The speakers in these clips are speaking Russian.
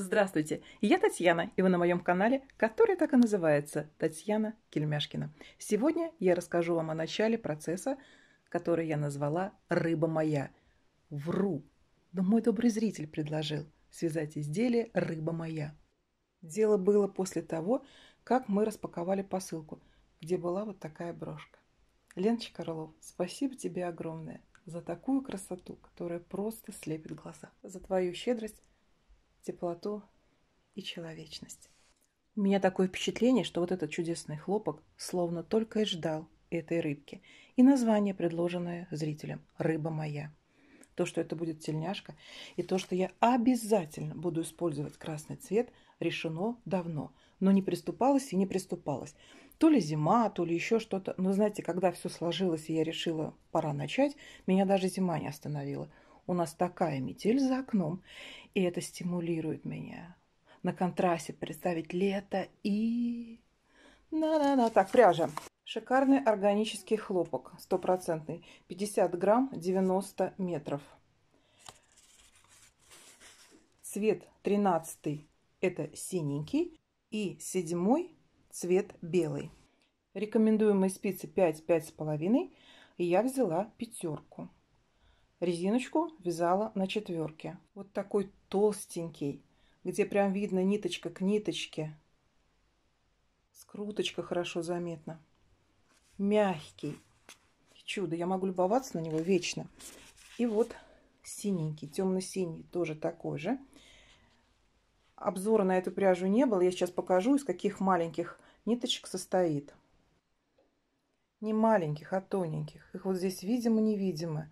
Здравствуйте, я Татьяна, и вы на моем канале, который так и называется Татьяна Кельмяшкина. Сегодня я расскажу вам о начале процесса, который я назвала «Рыба моя». Вру, но мой добрый зритель предложил связать изделие «Рыба моя». Дело было после того, как мы распаковали посылку, где была вот такая брошка. Леночка Орлов, спасибо тебе огромное за такую красоту, которая просто слепит глаза, за твою щедрость теплоту и человечность. У меня такое впечатление, что вот этот чудесный хлопок словно только и ждал этой рыбки. И название, предложенное зрителям «Рыба моя». То, что это будет тельняшка, и то, что я обязательно буду использовать красный цвет, решено давно. Но не приступалось и не приступалось. То ли зима, то ли еще что-то. Но знаете, когда все сложилось, и я решила, пора начать, меня даже зима не остановила – у нас такая метель за окном, и это стимулирует меня. На контрасте представить лето и... На-на-на, так, пряжа. Шикарный органический хлопок, стопроцентный, 50 грамм, 90 метров. Цвет 13 это синенький и седьмой цвет белый. Рекомендуемые спицы 5-5,5 и я взяла пятерку. Резиночку вязала на четверке. Вот такой толстенький, где прям видно ниточка к ниточке. Скруточка хорошо заметна. Мягкий. Чудо, я могу любоваться на него вечно. И вот синенький, темно-синий, тоже такой же. Обзора на эту пряжу не было. Я сейчас покажу, из каких маленьких ниточек состоит. Не маленьких, а тоненьких. Их вот здесь видимо-невидимо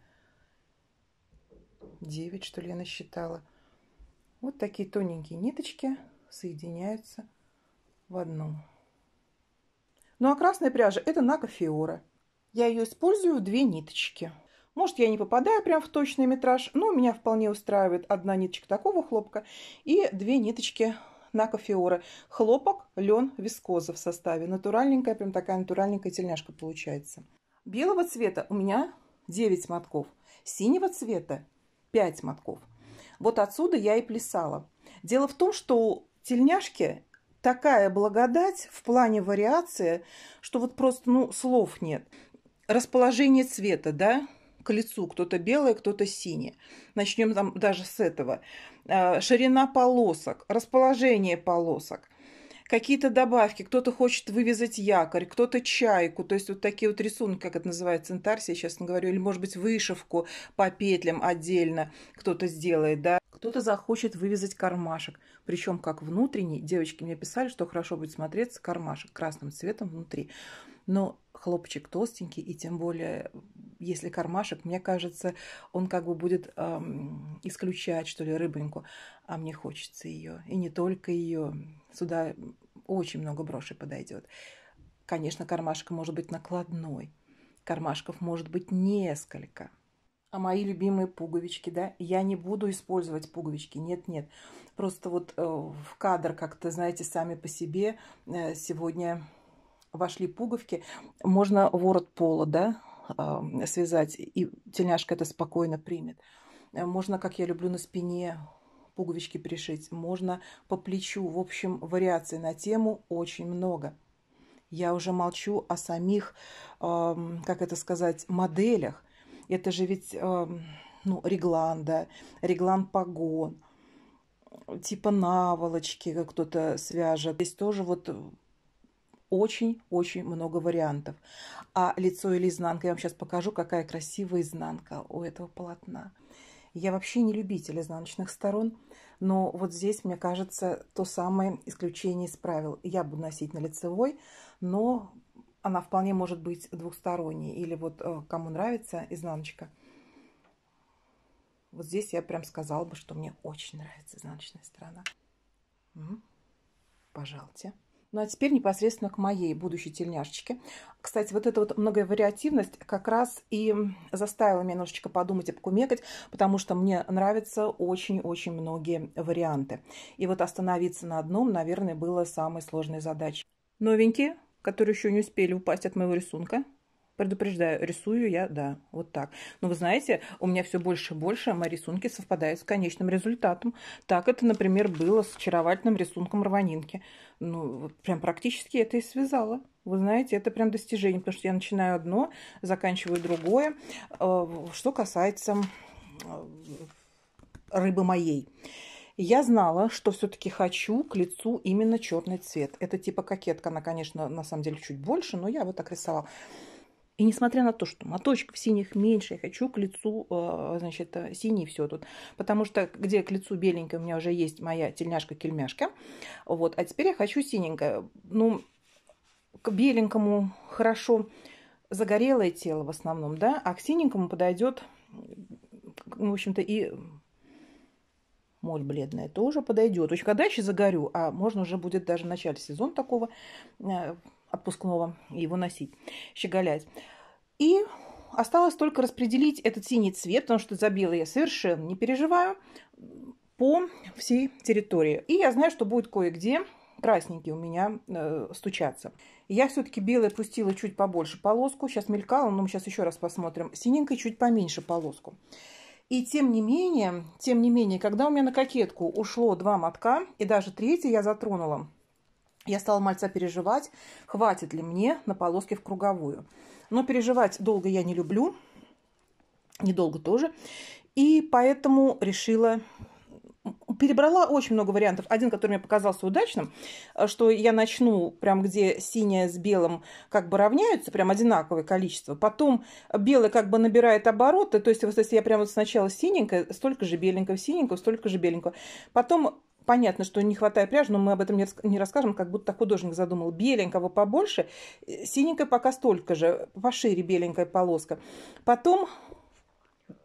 девять что ли, я насчитала. Вот такие тоненькие ниточки соединяются в одну. Ну а красная пряжа это Нака Я ее использую в две ниточки. Может, я не попадаю прям в точный метраж, но меня вполне устраивает одна ниточка такого хлопка и две ниточки на Хлопок, лен, вискоза в составе. Натуральненькая, прям такая натуральненькая тельняшка получается. Белого цвета у меня 9 мотков. Синего цвета 5 мотков. Вот отсюда я и плясала. Дело в том, что у тельняшки такая благодать в плане вариации, что вот просто ну, слов нет. Расположение цвета, да, к лицу, кто-то белое, кто-то синее. Начнем там даже с этого. А, ширина полосок, расположение полосок – какие-то добавки, кто-то хочет вывязать якорь, кто-то чайку, то есть вот такие вот рисунки, как это называется, интарсия, я честно говорю, или, может быть, вышивку по петлям отдельно кто-то сделает, да. Кто-то захочет вывязать кармашек, причем как внутренний. Девочки мне писали, что хорошо будет смотреться кармашек красным цветом внутри. Но хлопчик толстенький, и тем более, если кармашек, мне кажется, он как бы будет эм, исключать, что ли, рыбоньку. А мне хочется ее. И не только ее. Сюда очень много брошей подойдет. Конечно, кармашек может быть накладной. Кармашков может быть несколько. А мои любимые пуговички, да? Я не буду использовать пуговички, нет-нет. Просто вот э, в кадр как-то, знаете, сами по себе э, сегодня вошли пуговки. Можно ворот пола, да, связать, и тельняшка это спокойно примет. Э, можно, как я люблю, на спине пуговички пришить. Можно по плечу. В общем, вариаций на тему очень много. Я уже молчу о самих, как это сказать, моделях. Это же ведь ну, реглан, да, реглан погон, типа наволочки как кто-то свяжет. Здесь тоже вот очень-очень много вариантов. А лицо или изнанка, я вам сейчас покажу, какая красивая изнанка у этого полотна. Я вообще не любитель изнаночных сторон, но вот здесь, мне кажется, то самое исключение из правил. Я буду носить на лицевой, но она вполне может быть двухсторонней. Или вот э, кому нравится изнаночка. Вот здесь я прям сказала бы, что мне очень нравится изнаночная сторона. Угу. Пожалуйте. Ну а теперь непосредственно к моей будущей тельняшечке. Кстати, вот эта вот многовариативность как раз и заставила меня немножечко подумать и покумекать, потому что мне нравятся очень-очень многие варианты. И вот остановиться на одном, наверное, было самой сложной задачей. Новенькие, которые еще не успели упасть от моего рисунка – Предупреждаю, рисую я, да, вот так. Но вы знаете, у меня все больше и больше мои рисунки совпадают с конечным результатом. Так это, например, было с очаровательным рисунком рванинки. Ну, прям практически это и связала. Вы знаете, это прям достижение, потому что я начинаю одно, заканчиваю другое. Э, что касается э, рыбы моей. Я знала, что все-таки хочу к лицу именно черный цвет. Это типа кокетка, она, конечно, на самом деле чуть больше, но я вот так рисовала. И несмотря на то, что моточков синих меньше, я хочу к лицу, э, значит, э, синий все тут. Потому что где к лицу беленькое у меня уже есть моя тельняшка-кельмяшка. Вот, а теперь я хочу синенькое. Ну, к беленькому хорошо загорелое тело в основном, да, а к синенькому подойдет, ну, в общем-то, и моль бледная тоже подойдет. Очень когда еще загорю, а можно уже будет даже в начале сезона такого э, отпускного и его носить, щеголять. И осталось только распределить этот синий цвет, потому что за белый я совершенно не переживаю, по всей территории. И я знаю, что будет кое-где красненькие у меня э, стучаться. Я все-таки белый пустила чуть побольше полоску. Сейчас мелькала, но мы сейчас еще раз посмотрим. Синенькой чуть поменьше полоску. И тем не менее, тем не менее, когда у меня на кокетку ушло два мотка, и даже третий я затронула, я стала мальца переживать, хватит ли мне на полоске в круговую. Но переживать долго я не люблю, недолго тоже. И поэтому решила перебрала очень много вариантов. Один, который мне показался удачным, что я начну прям где синяя с белым как бы равняются, прям одинаковое количество. Потом белый как бы набирает обороты, то есть вот если я прямо сначала синенькая, столько же беленького, синенького, столько же беленького. Потом понятно, что не хватает пряжи, но мы об этом не расскажем, как будто художник задумал. Беленького побольше, э, синенькой пока столько же, пошире беленькая полоска. Потом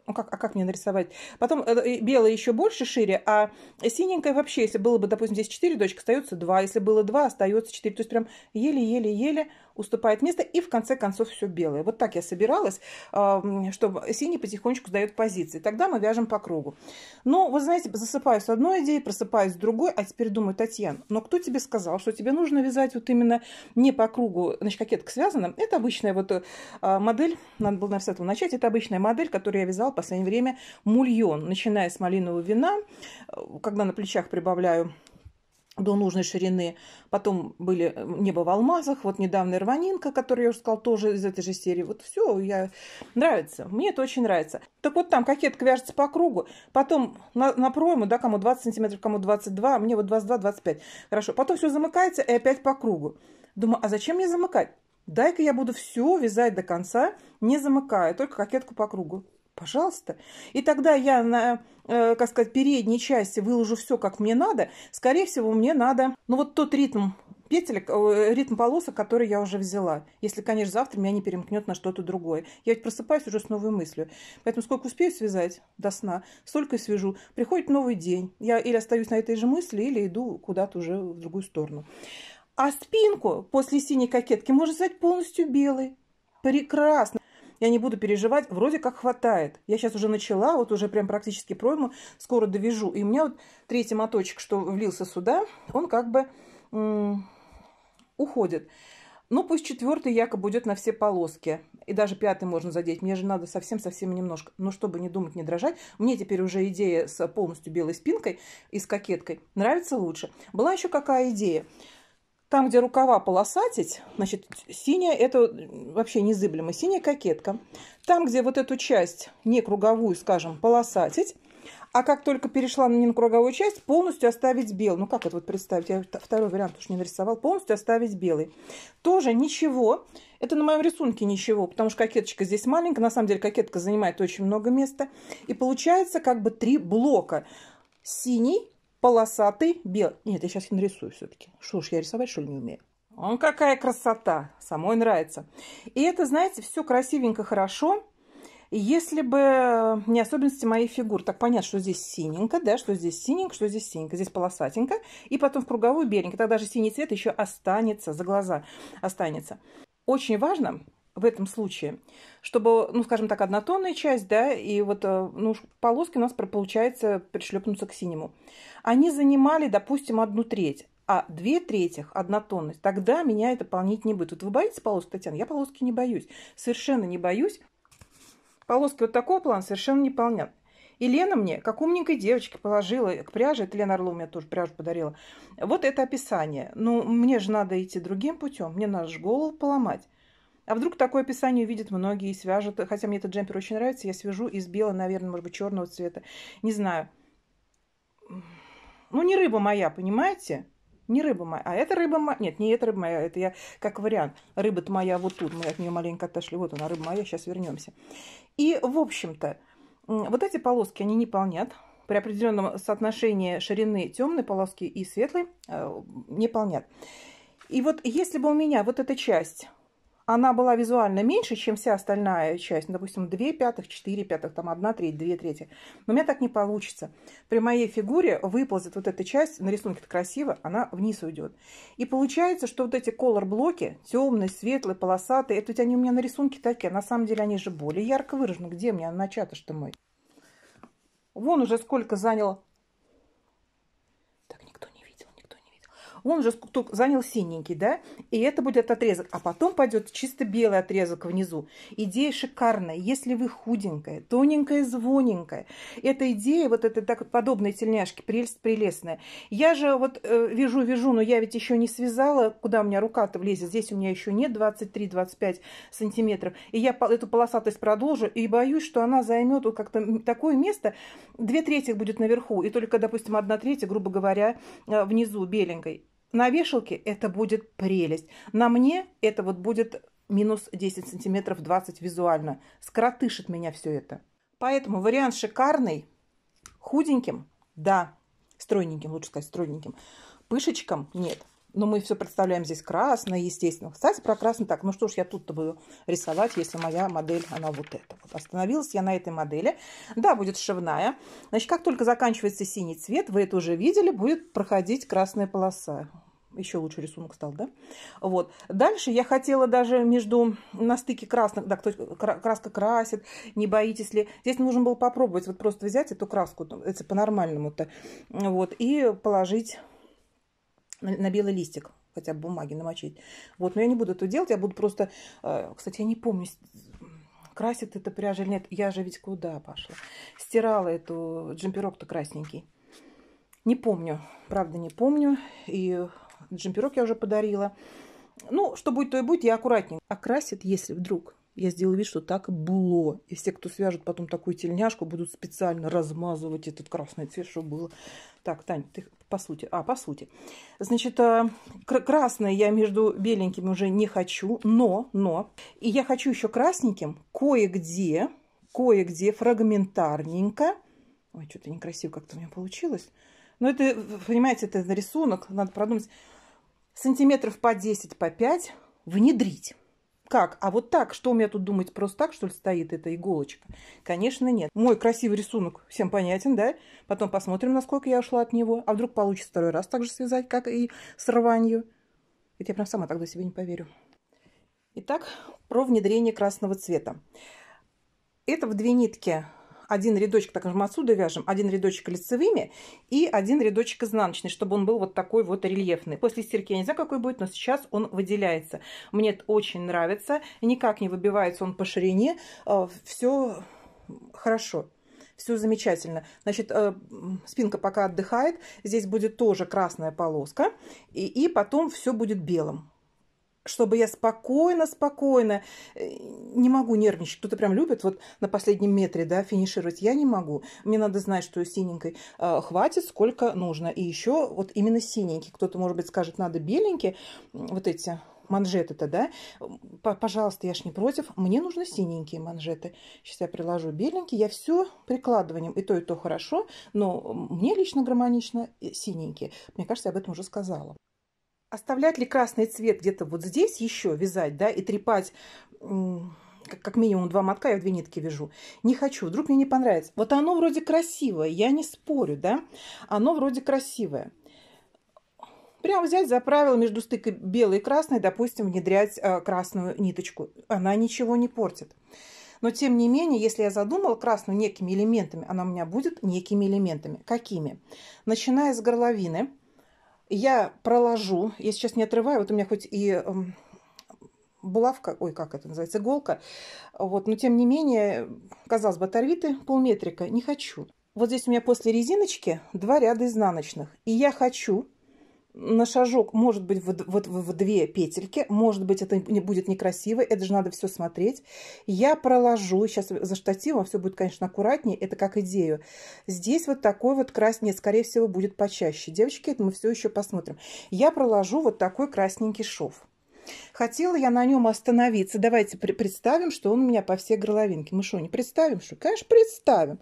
ну как, а как мне нарисовать? Потом э, белая еще больше, шире, а синенькая вообще, если было бы, допустим, здесь 4 дочки, остается 2. Если было 2, остается 4. То есть прям еле-еле-еле уступает место, и в конце концов все белое. Вот так я собиралась, чтобы синий потихонечку сдает позиции. Тогда мы вяжем по кругу. Но, ну, вы знаете, засыпаюсь с одной идеей, просыпаюсь с другой, а теперь думаю, Татьяна, но кто тебе сказал, что тебе нужно вязать вот именно не по кругу, значит, кокетка связана? Это обычная вот э, модель, надо было нарисовать начать, это обычная модель, которую я вязала в последнее время мульон, начиная с малинового вина, э, когда на плечах прибавляю до нужной ширины. Потом были э, «Небо в алмазах», вот недавно «Рванинка», которую я уже сказала, тоже из этой же серии. Вот все, я... нравится. Мне это очень нравится. Так вот там кокетка вяжется по кругу, потом на, на пройму, да, кому 20 сантиметров, кому 22, мне вот 22-25. Хорошо. Потом все замыкается и опять по кругу. Думаю, а зачем мне замыкать? Дай-ка я буду все вязать до конца, не замыкая, только кокетку по кругу пожалуйста. И тогда я на, э, как сказать, передней части выложу все, как мне надо. Скорее всего, мне надо, ну, вот тот ритм петель, э, ритм полосок, который я уже взяла. Если, конечно, завтра меня не перемкнет на что-то другое. Я ведь просыпаюсь уже с новой мыслью. Поэтому сколько успею связать до сна, столько и свяжу. Приходит новый день. Я или остаюсь на этой же мысли, или иду куда-то уже в другую сторону. А спинку после синей кокетки можно стать полностью белой. Прекрасно я не буду переживать, вроде как хватает. Я сейчас уже начала, вот уже прям практически пройму, скоро довяжу. И у меня вот третий моточек, что влился сюда, он как бы уходит. Ну, пусть четвертый якобы идет на все полоски. И даже пятый можно задеть. Мне же надо совсем-совсем немножко. Но чтобы не думать, не дрожать, мне теперь уже идея с полностью белой спинкой и с кокеткой нравится лучше. Была еще какая идея. Там, где рукава полосатить, значит, синяя – это вообще незыблемо, синяя кокетка. Там, где вот эту часть, не круговую, скажем, полосатить, а как только перешла на ненкруговую часть, полностью оставить белый. Ну, как это вот представить? Я второй вариант уж не нарисовал. Полностью оставить белый. Тоже ничего. Это на моем рисунке ничего, потому что кокеточка здесь маленькая. На самом деле кокетка занимает очень много места. И получается как бы три блока. Синий, полосатый, белый. Нет, я сейчас и нарисую все-таки. Что ж, я рисовать, что ли, не умею? Он какая красота, самой нравится. И это, знаете, все красивенько, хорошо. Если бы э, не особенности моей фигуры, так понятно, что здесь синенько, да, что здесь синенько, что здесь синенько, здесь полосатенько, и потом в круговую беленько, тогда даже синий цвет еще останется, за глаза останется. Очень важно в этом случае, чтобы, ну, скажем так, однотонная часть, да, и вот э, ну, полоски у нас получается пришлепнуться к синему. Они занимали, допустим, одну треть, а две трети однотонность. Тогда меня это полнить не будет. Вот вы боитесь полоски, Татьяна? Я полоски не боюсь. Совершенно не боюсь. Полоски вот такого плана совершенно не полнят. И Лена мне, как умненькой девочке, положила к пряже. Это Лена Орлова мне тоже пряжу подарила. Вот это описание. Ну, мне же надо идти другим путем. Мне надо же голову поломать. А вдруг такое описание увидят многие и свяжут. Хотя мне этот джемпер очень нравится, я свяжу из белого, наверное, может быть, черного цвета. Не знаю. Ну, не рыба моя, понимаете? Не рыба моя, а это рыба моя. Нет, не это рыба моя, это я как вариант. Рыба-то моя вот тут, мы от нее маленько отошли. Вот она, рыба моя, сейчас вернемся. И, в общем-то, вот эти полоски, они не полнят. При определенном соотношении ширины темной полоски и светлой э, не полнят. И вот если бы у меня вот эта часть она была визуально меньше, чем вся остальная часть, ну, допустим, 2 пятых, 4 пятых, там 1 треть, 2 трети. Но у меня так не получится. При моей фигуре выползет вот эта часть, на рисунке красиво, она вниз уйдет. И получается, что вот эти колор-блоки, темные, светлые, полосатые, это у тебя они у меня на рисунке такие, а на самом деле они же более ярко выражены. Где у меня а начато-то мой? Вон уже сколько занял он же занял синенький, да, и это будет отрезок, а потом пойдет чисто белый отрезок внизу. Идея шикарная, если вы худенькая, тоненькая, звоненькая. Эта идея, вот это так подобные тельняшки, прелесть прелестная. Я же вот э, вижу, вижу, вяжу, но я ведь еще не связала, куда у меня рука-то влезет, здесь у меня еще нет 23-25 сантиметров, и я эту полосатость продолжу, и боюсь, что она займет вот как-то такое место, две трети будет наверху, и только, допустим, одна треть, грубо говоря, э, внизу беленькой. На вешалке это будет прелесть. На мне это вот будет минус 10 сантиметров 20 визуально. Скоротышит меня все это. Поэтому вариант шикарный. Худеньким, да. Стройненьким, лучше сказать, стройненьким. Пышечком нет. Но ну, мы все представляем здесь красное, естественно. Кстати, про красный так. Ну что ж, я тут-то буду рисовать, если моя модель, она вот эта. Вот остановилась я на этой модели. Да, будет шивная. Значит, как только заканчивается синий цвет, вы это уже видели, будет проходить красная полоса. Еще лучше рисунок стал, да? Вот. Дальше я хотела даже между на стыке красных, да, кто краска красит, не боитесь ли. Здесь нужно было попробовать вот просто взять эту краску, это по-нормальному-то, вот, и положить на, на белый листик хотя бы бумаги намочить. Вот, но я не буду это делать, я буду просто... Э, кстати, я не помню, красит это пряжа или нет. Я же ведь куда пошла? Стирала эту джемперок-то красненький. Не помню, правда не помню. И джемперок я уже подарила. Ну, что будет, то и будет, я аккуратнее А красит, если вдруг я сделаю вид, что так было. И все, кто свяжет потом такую тельняшку, будут специально размазывать этот красный цвет, чтобы было. Так, Тань, ты по сути. А, по сути. Значит, э, красное я между беленьким уже не хочу, но, но. И я хочу еще красненьким кое-где, кое-где фрагментарненько. Ой, что-то некрасиво как-то у меня получилось. Но это, понимаете, это рисунок, надо продумать. Сантиметров по 10, по 5 внедрить как, а вот так, что у меня тут думать, просто так, что ли, стоит эта иголочка? Конечно, нет. Мой красивый рисунок всем понятен, да? Потом посмотрим, насколько я ушла от него. А вдруг получится второй раз так же связать, как и с рванью. Это я прям сама тогда себе не поверю. Итак, про внедрение красного цвета. Это в две нитки один рядочек, так мы отсюда вяжем, один рядочек лицевыми и один рядочек изнаночный, чтобы он был вот такой вот рельефный. После стирки я не знаю, какой будет, но сейчас он выделяется. Мне это очень нравится, никак не выбивается он по ширине, э, все хорошо все замечательно. Значит, э, спинка пока отдыхает, здесь будет тоже красная полоска, и, и потом все будет белым чтобы я спокойно, спокойно, э, не могу нервничать. Кто-то прям любит вот на последнем метре, да, финишировать. Я не могу. Мне надо знать, что синенькой э, хватит, сколько нужно. И еще вот именно синенький. Кто-то, может быть, скажет, надо беленький. Вот эти манжеты-то, да? Пожалуйста, я ж не против. Мне нужны синенькие манжеты. Сейчас я приложу беленькие. Я все прикладыванием. И то, и то хорошо. Но мне лично гармонично э, синенькие. Мне кажется, я об этом уже сказала оставлять ли красный цвет где-то вот здесь еще вязать, да, и трепать как минимум два мотка, я в две нитки вяжу. Не хочу, вдруг мне не понравится. Вот оно вроде красивое, я не спорю, да, оно вроде красивое. Прямо взять за правило между стыкой белой и красной, допустим, внедрять э, красную ниточку. Она ничего не портит. Но, тем не менее, если я задумала красную некими элементами, она у меня будет некими элементами. Какими? Начиная с горловины, я проложу, я сейчас не отрываю, вот у меня хоть и эм, булавка, ой, как это называется, иголка, вот, но тем не менее, казалось бы, оторвиты полметрика, не хочу. Вот здесь у меня после резиночки два ряда изнаночных, и я хочу на шажок, может быть, в, вот в две петельки, может быть, это не будет некрасиво, это же надо все смотреть. Я проложу, сейчас за штативом все будет, конечно, аккуратнее, это как идею. Здесь вот такой вот крас, скорее всего, будет почаще. Девочки, это мы все еще посмотрим. Я проложу вот такой красненький шов. Хотела я на нем остановиться. Давайте представим, что он у меня по всей горловинке. Мы что, не представим? Что? Конечно, представим.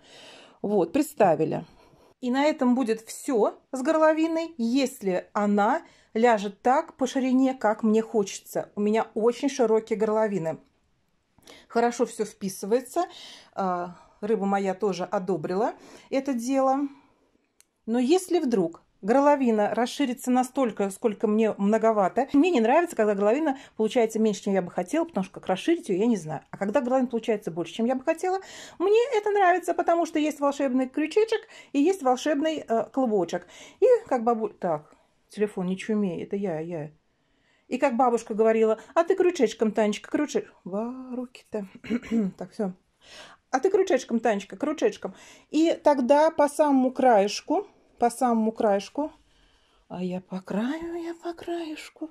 Вот, представили. И на этом будет все с горловиной, если она ляжет так по ширине, как мне хочется. У меня очень широкие горловины. Хорошо все вписывается. А, рыба моя тоже одобрила это дело. Но если вдруг горловина расширится настолько, сколько мне многовато. Мне не нравится, когда горловина получается меньше, чем я бы хотела, потому что как расширить ее, я не знаю. А когда горловина получается больше, чем я бы хотела, мне это нравится, потому что есть волшебный крючечек и есть волшебный э, клубочек. И как бабуль... Так, телефон не чумей, это я, я. И как бабушка говорила, а ты крючечком, Танечка, крючечком. Ва, руки-то. так, все. А ты крючечком, Танечка, крючечком. И тогда по самому краешку по самому краешку. А я по краю, я по краешку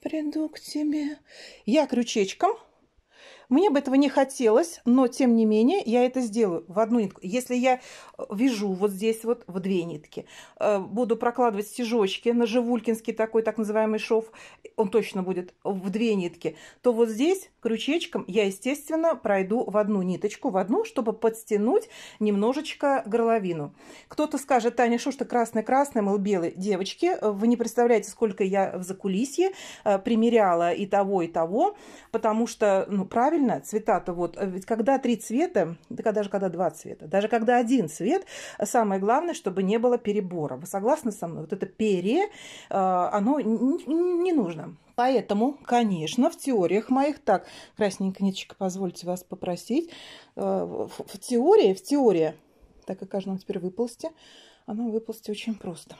приду к тебе. Я крючечком мне бы этого не хотелось, но тем не менее я это сделаю в одну нитку. Если я э, вяжу вот здесь вот в две нитки, э, буду прокладывать стежочки на живулькинский такой так называемый шов, он точно будет в две нитки, то вот здесь крючечком я, естественно, пройду в одну ниточку, в одну, чтобы подтянуть немножечко горловину. Кто-то скажет, Таня, что ж ты красный-красный, мол, белый. Девочки, э, вы не представляете, сколько я в закулисье примеряла и того, и того, потому что, ну, правильно, правильно цвета-то вот, э, ведь когда три цвета, да даже когда два цвета, даже когда один цвет, самое главное, чтобы не было перебора. Вы согласны со мной? Вот это пере, э, оно не нужно. Поэтому, конечно, в теориях моих, так, красненькая ниточка, позвольте вас попросить, э, в теории, в теории, так как каждому теперь выползти, оно выползти очень просто.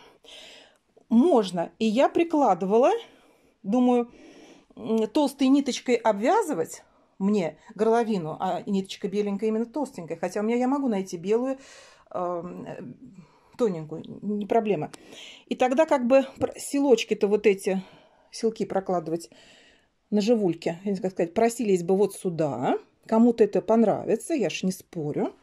Можно, и я прикладывала, думаю, толстой ниточкой обвязывать, мне горловину, а ниточка беленькая именно толстенькая. Хотя у меня я могу найти белую, эм, тоненькую, не проблема. И тогда как бы селочки-то вот эти, селки прокладывать на живульке, как сказать, просились бы вот сюда. Кому-то это понравится, я ж не спорю.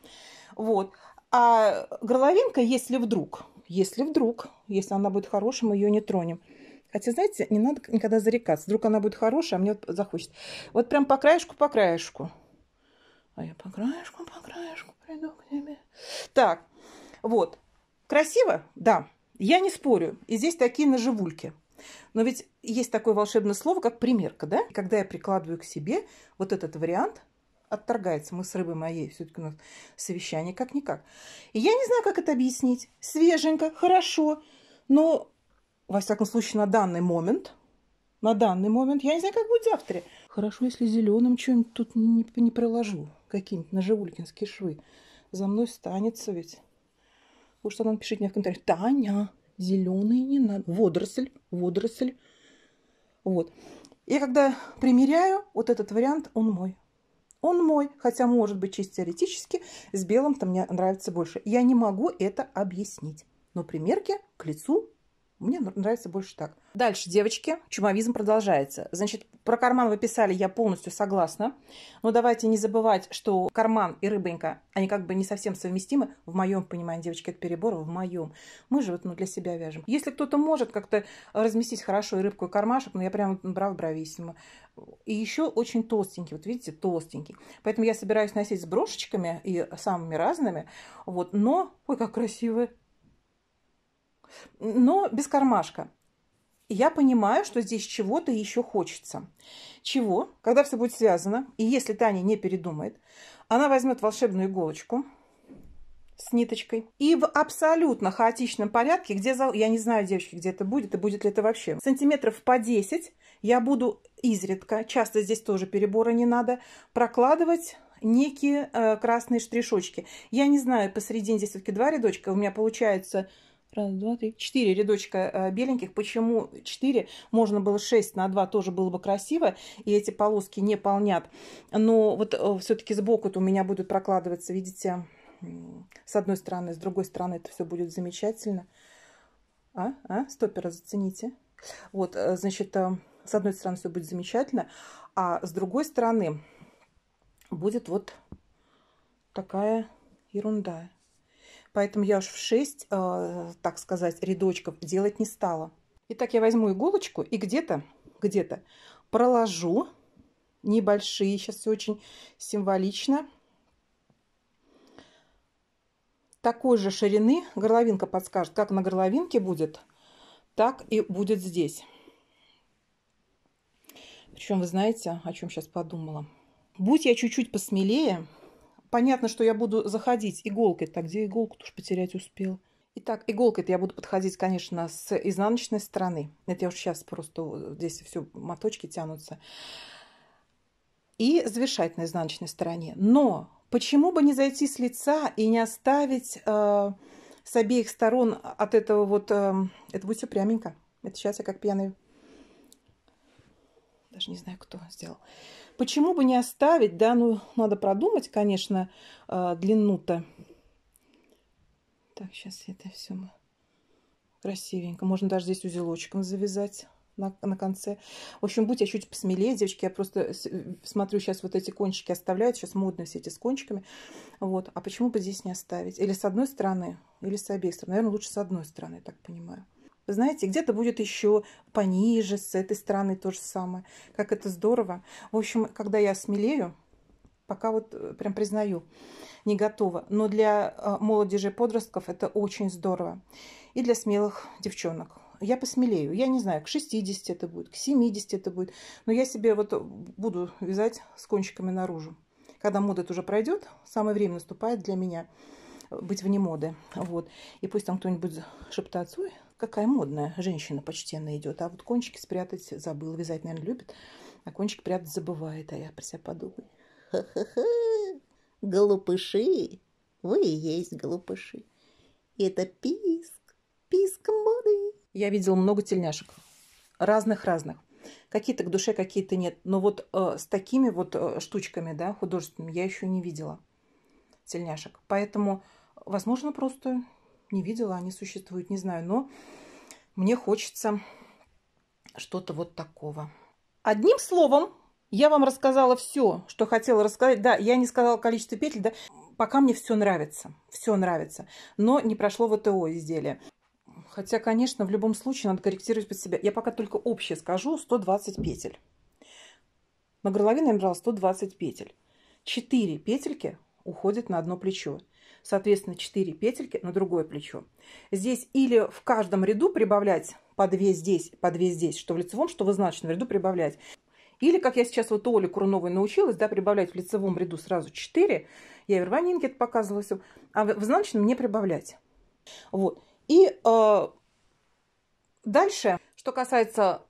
Вот. А горловинка, если вдруг, если вдруг, если она будет хорошим, ее не тронем – Хотя, знаете, не надо никогда зарекаться. Вдруг она будет хорошая, а мне захочет. Вот прям по краешку, по краешку. А я по краешку, по краешку приду к тебе. Так, вот. Красиво? Да. Я не спорю. И здесь такие наживульки. Но ведь есть такое волшебное слово, как примерка, да? Когда я прикладываю к себе вот этот вариант, отторгается. Мы с рыбой моей все-таки у нас совещание как-никак. И я не знаю, как это объяснить. Свеженько, хорошо, но во всяком случае, на данный момент. На данный момент. Я не знаю, как будет завтра. Хорошо, если зеленым что-нибудь тут не, не приложу. Какие-нибудь наживулькинские швы. За мной станется ведь. Уж что она пишите мне в комментариях. Таня, зеленый не надо. Водоросль, водоросль. Вот. Я когда примеряю, вот этот вариант, он мой. Он мой, хотя, может быть, чисто теоретически, с белым-то мне нравится больше. Я не могу это объяснить. Но примерки к лицу мне нравится больше так. Дальше, девочки, чумовизм продолжается. Значит, про карман вы писали, я полностью согласна. Но давайте не забывать, что карман и рыбонька, они как бы не совсем совместимы. В моем понимании, девочки, это перебор, в моем. Мы же вот ну, для себя вяжем. Если кто-то может как-то разместить хорошо и рыбку, и кармашек, но ну, я прям брав бровиссимо. И еще очень толстенький, вот видите, толстенький. Поэтому я собираюсь носить с брошечками и самыми разными. Вот, но, ой, как красивая но без кармашка. я понимаю, что здесь чего-то еще хочется. Чего? Когда все будет связано, и если Таня не передумает, она возьмет волшебную иголочку с ниточкой. И в абсолютно хаотичном порядке, где зал, я не знаю, девочки, где это будет и будет ли это вообще, сантиметров по 10 я буду изредка, часто здесь тоже перебора не надо, прокладывать некие э, красные штришочки. Я не знаю, посередине здесь все-таки два рядочка, у меня получается Раз, два, три, четыре рядочка э, беленьких. Почему четыре? Можно было шесть на два, тоже было бы красиво. И эти полоски не полнят. Но вот э, все-таки сбоку у меня будут прокладываться, видите, с одной стороны, с другой стороны это все будет замечательно. А, а, стопера зацените. Вот, э, значит, с одной стороны все будет замечательно, а с другой стороны будет вот такая ерунда. Поэтому я аж в 6, э, так сказать, рядочков делать не стала. Итак, я возьму иголочку и где-то, где-то проложу небольшие, сейчас все очень символично, такой же ширины, горловинка подскажет, как на горловинке будет, так и будет здесь. Причем, вы знаете, о чем сейчас подумала. Будь я чуть-чуть посмелее, Понятно, что я буду заходить иголкой. Так, где иголку-то уж потерять успел? Итак, иголкой-то я буду подходить, конечно, с изнаночной стороны. Это я уж сейчас просто э, здесь все моточки тянутся. И завершать на изнаночной стороне. Но почему бы не зайти с лица и не оставить э, с обеих сторон от этого вот... Э, это будет все пряменько. Это сейчас я как пьяный... Даже не знаю, кто сделал. Почему бы не оставить, да, ну, надо продумать, конечно, э, длину-то. Так, сейчас это все красивенько. Можно даже здесь узелочком завязать на, на конце. В общем, будьте чуть посмелее, девочки. Я просто э, смотрю, сейчас вот эти кончики оставляют. Сейчас модно все эти с кончиками. Вот. А почему бы здесь не оставить? Или с одной стороны, или с обеих сторон. Наверное, лучше с одной стороны, так понимаю знаете, где-то будет еще пониже, с этой стороны то же самое. Как это здорово. В общем, когда я смелею, пока вот э, прям признаю, не готова. Но для э, молодежи подростков это очень здорово. И для смелых девчонок. Я посмелею. Я не знаю, к 60 это будет, к 70 это будет. Но я себе вот э, буду вязать с кончиками наружу. Когда мода уже пройдет, самое время наступает для меня быть вне моды. Вот. И пусть там кто-нибудь шептаться, ой, какая модная женщина почтенная идет. А вот кончики спрятать забыл. Вязать, наверное, любит. А кончик прятать забывает. А я про себя подумаю. Ха-ха-ха, глупыши, вы и есть глупыши. Это писк, писк моды. Я видела много тельняшек. Разных-разных. Какие-то к душе, какие-то нет. Но вот э, с такими вот э, штучками, да, художественными, я еще не видела тельняшек. Поэтому, возможно, просто не видела, они существуют, не знаю, но мне хочется что-то вот такого. Одним словом, я вам рассказала все, что хотела рассказать. Да, я не сказала количество петель, да. Пока мне все нравится, все нравится. Но не прошло ВТО изделие. Хотя, конечно, в любом случае надо корректировать под себя. Я пока только общее скажу, 120 петель. На горловине я набрала 120 петель. 4 петельки уходят на одно плечо соответственно, 4 петельки на другое плечо. Здесь или в каждом ряду прибавлять по 2 здесь, по 2 здесь, что в лицевом, что в изнаночном ряду прибавлять. Или, как я сейчас вот у Оли научилась, да, прибавлять в лицевом ряду сразу 4, я и рванинке это показывала все, а в изнаночном не прибавлять. Вот. И э, дальше, что касается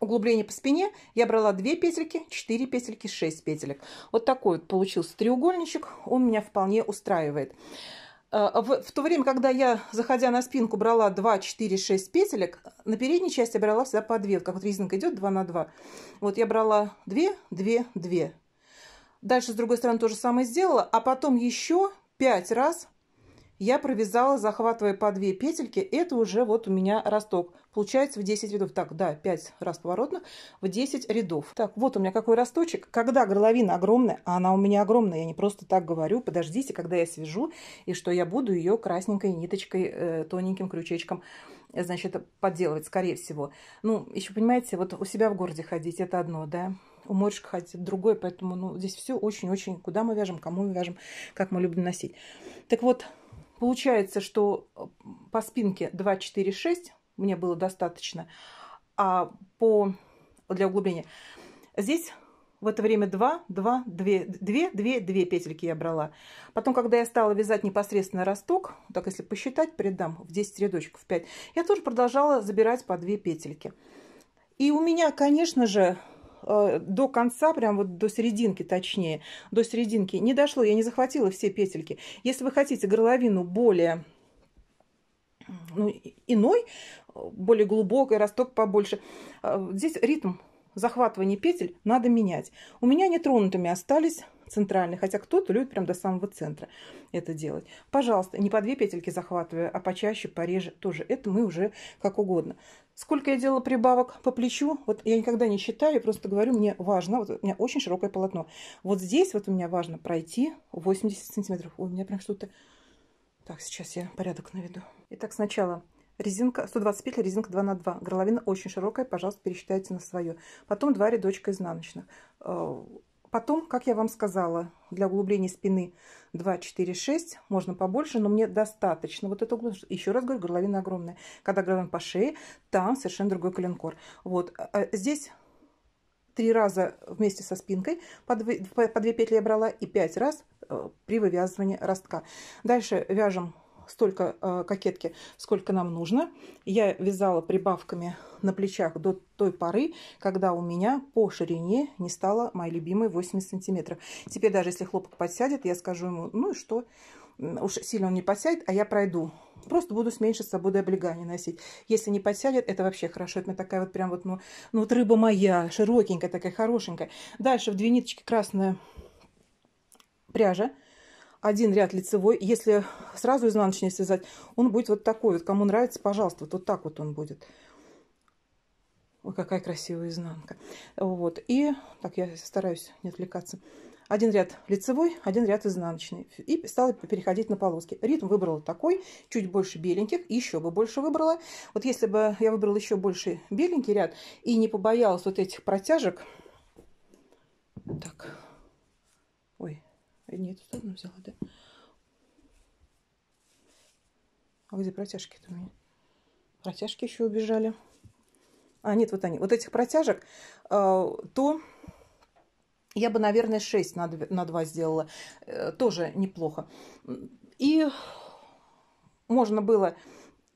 углубление по спине я брала 2 петельки, 4 петельки, 6 петелек. Вот такой вот получился треугольничек, он меня вполне устраивает. Э, в, в то время, когда я, заходя на спинку, брала 2, 4, 6 петелек, на передней части я брала всегда по 2. Вот как вот резинка идет 2 на 2. Вот я брала 2, 2, 2. Дальше с другой стороны то же самое сделала, а потом еще 5 раз я провязала, захватывая по две петельки, это уже вот у меня росток. Получается в 10 рядов. Так, да, 5 раз поворотных, в 10 рядов. Так, вот у меня какой росточек. Когда горловина огромная, а она у меня огромная, я не просто так говорю, подождите, когда я свяжу, и что я буду ее красненькой ниточкой, э, тоненьким крючечком э, значит, подделывать, скорее всего. Ну, еще, понимаете, вот у себя в городе ходить, это одно, да, у морщика ходить, это другое, поэтому, ну, здесь все очень-очень, куда мы вяжем, кому мы вяжем, как мы любим носить. Так вот, Получается, что э, по спинке 2, 4, 6 мне было достаточно, а по, для углубления здесь в это время 2, 2, 2, 2, 2, 2 петельки я брала. Потом, когда я стала вязать непосредственно росток, так если посчитать по в 10 рядочков в 5, я тоже продолжала забирать по 2 петельки. И у меня, конечно же, Э, до конца, прям вот до серединки точнее, до серединки не дошло, я не захватила все петельки. Если вы хотите горловину более ну, иной, более глубокой, росток побольше, э, здесь ритм захватывания петель надо менять. У меня нетронутыми остались центральный, хотя кто-то любит прям до самого центра это делать. Пожалуйста, не по две петельки захватывая, а почаще, пореже тоже. Это мы уже как угодно. Сколько я делала прибавок по плечу, вот я никогда не считаю, я просто говорю, мне важно, вот у меня очень широкое полотно. Вот здесь вот у меня важно пройти 80 сантиметров. у меня прям что-то... Так, сейчас я порядок наведу. Итак, сначала резинка 120 петель, резинка 2 на 2. Горловина очень широкая, пожалуйста, пересчитайте на свое. Потом 2 рядочка изнаночных. Э, Потом, как я вам сказала, для углубления спины 2, 4, 6, можно побольше, но мне достаточно. Вот это углубление, еще раз говорю, горловина огромная. Когда горловина по шее, там совершенно другой коленкор. Вот, а здесь три раза вместе со спинкой по 2, по 2 петли я брала и 5 раз э, при вывязывании ростка. Дальше вяжем столько э, кокетки, сколько нам нужно. Я вязала прибавками на плечах до той поры, когда у меня по ширине не стало моей любимой 80 сантиметров. Теперь даже если хлопок подсядет, я скажу ему, ну и что, уж сильно он не подсядет, а я пройду. Просто буду с собой до облегания носить. Если не подсядет, это вообще хорошо. Это такая вот прям вот, ну, ну вот рыба моя, широкенькая такая, хорошенькая. Дальше в две ниточки красная пряжа один ряд лицевой. Если сразу изнаночный связать, он будет вот такой. Вот кому нравится, пожалуйста, вот, вот так вот он будет. Ой, какая красивая изнанка. Вот. И так я стараюсь не отвлекаться. Один ряд лицевой, один ряд изнаночный. И стала переходить на полоски. Ритм выбрала такой, чуть больше беленьких, еще бы больше выбрала. Вот если бы я выбрала еще больше беленький ряд и не побоялась вот этих протяжек. Так, не эту сторону взяла, да? А где протяжки-то у меня? Протяжки еще убежали. А, нет, вот они. Вот этих протяжек, э, то я бы, наверное, 6 на 2, сделала. Э, тоже неплохо. И можно было,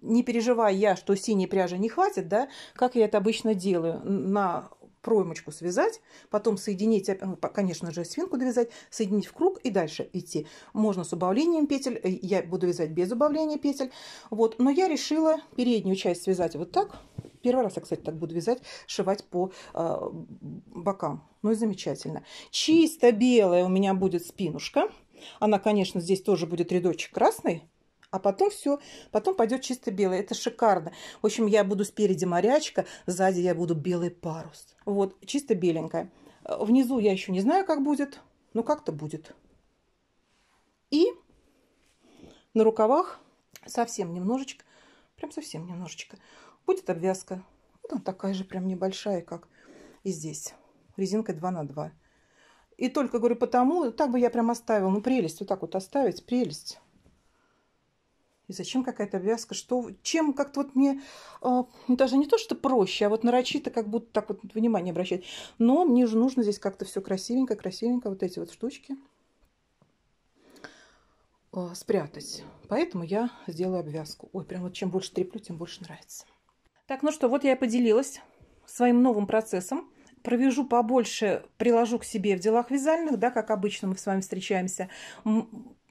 не переживая я, что синей пряжи не хватит, да, как я это обычно делаю, на проймочку связать, потом соединить, э, конечно же, свинку довязать, соединить в круг и дальше идти. Можно с убавлением петель, э, я буду вязать без убавления петель. Вот, но я решила переднюю часть связать вот так. Первый раз я, кстати, так буду вязать, шивать по э, бокам. Ну и замечательно. Чисто белая у меня будет спинушка. Она, конечно, здесь тоже будет рядочек красный, а потом все, потом пойдет чисто белое. Это шикарно. В общем, я буду спереди морячка, сзади я буду белый парус. Вот, чисто беленькая. Э, внизу я еще не знаю, как будет, но как-то будет. И на рукавах совсем немножечко, прям совсем немножечко, будет обвязка. Вот она такая же прям небольшая, как и здесь. резинкой 2 на 2. И только, говорю, потому, так бы я прям оставила, ну, прелесть, вот так вот оставить, прелесть. И зачем какая-то обвязка? Что, чем как-то вот мне э, даже не то, что проще, а вот нарочито как будто так вот внимание обращать. Но мне же нужно здесь как-то все красивенько, красивенько вот эти вот штучки э, спрятать. Поэтому я сделаю обвязку. Ой, прям вот чем больше треплю, тем больше нравится. Так, ну что, вот я и поделилась своим новым процессом провяжу побольше, приложу к себе в делах вязальных, да, как обычно мы с вами встречаемся.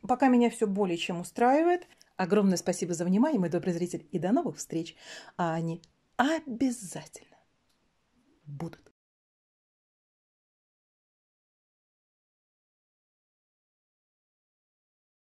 Пока меня все более чем устраивает. Огромное спасибо за внимание, мой добрый зритель, и до новых встреч. А они обязательно будут.